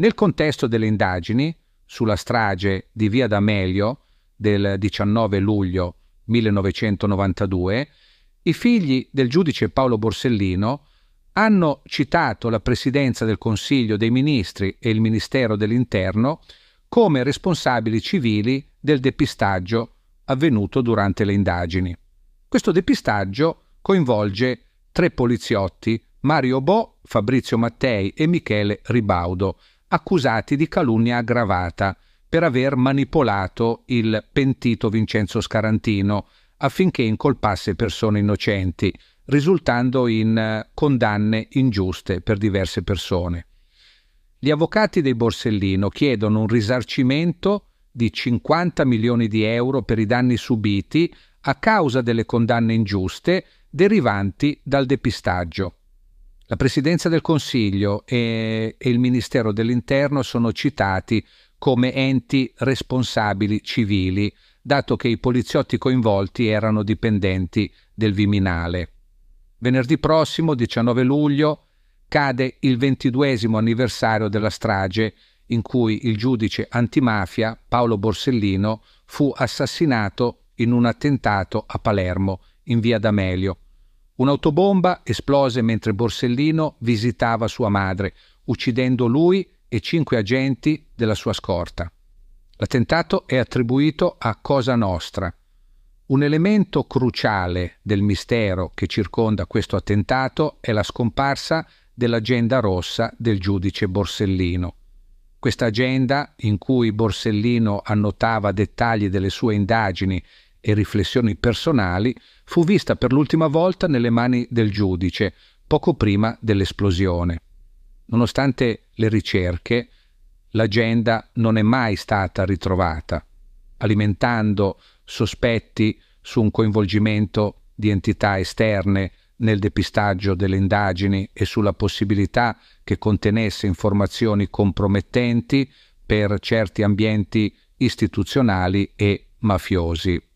Nel contesto delle indagini sulla strage di Via D'Amelio del 19 luglio 1992, i figli del giudice Paolo Borsellino hanno citato la Presidenza del Consiglio dei Ministri e il Ministero dell'Interno come responsabili civili del depistaggio avvenuto durante le indagini. Questo depistaggio coinvolge tre poliziotti, Mario Bo, Fabrizio Mattei e Michele Ribaudo, accusati di calunnia aggravata per aver manipolato il pentito Vincenzo Scarantino affinché incolpasse persone innocenti, risultando in eh, condanne ingiuste per diverse persone. Gli avvocati dei Borsellino chiedono un risarcimento di 50 milioni di euro per i danni subiti a causa delle condanne ingiuste derivanti dal depistaggio. La Presidenza del Consiglio e, e il Ministero dell'Interno sono citati come enti responsabili civili, dato che i poliziotti coinvolti erano dipendenti del Viminale. Venerdì prossimo, 19 luglio, cade il ventiduesimo anniversario della strage in cui il giudice antimafia Paolo Borsellino fu assassinato in un attentato a Palermo, in via D'Amelio. Un'autobomba esplose mentre Borsellino visitava sua madre, uccidendo lui e cinque agenti della sua scorta. L'attentato è attribuito a Cosa Nostra. Un elemento cruciale del mistero che circonda questo attentato è la scomparsa dell'agenda rossa del giudice Borsellino. Questa agenda, in cui Borsellino annotava dettagli delle sue indagini e riflessioni personali, fu vista per l'ultima volta nelle mani del giudice, poco prima dell'esplosione. Nonostante le ricerche, l'agenda non è mai stata ritrovata, alimentando sospetti su un coinvolgimento di entità esterne nel depistaggio delle indagini e sulla possibilità che contenesse informazioni compromettenti per certi ambienti istituzionali e mafiosi.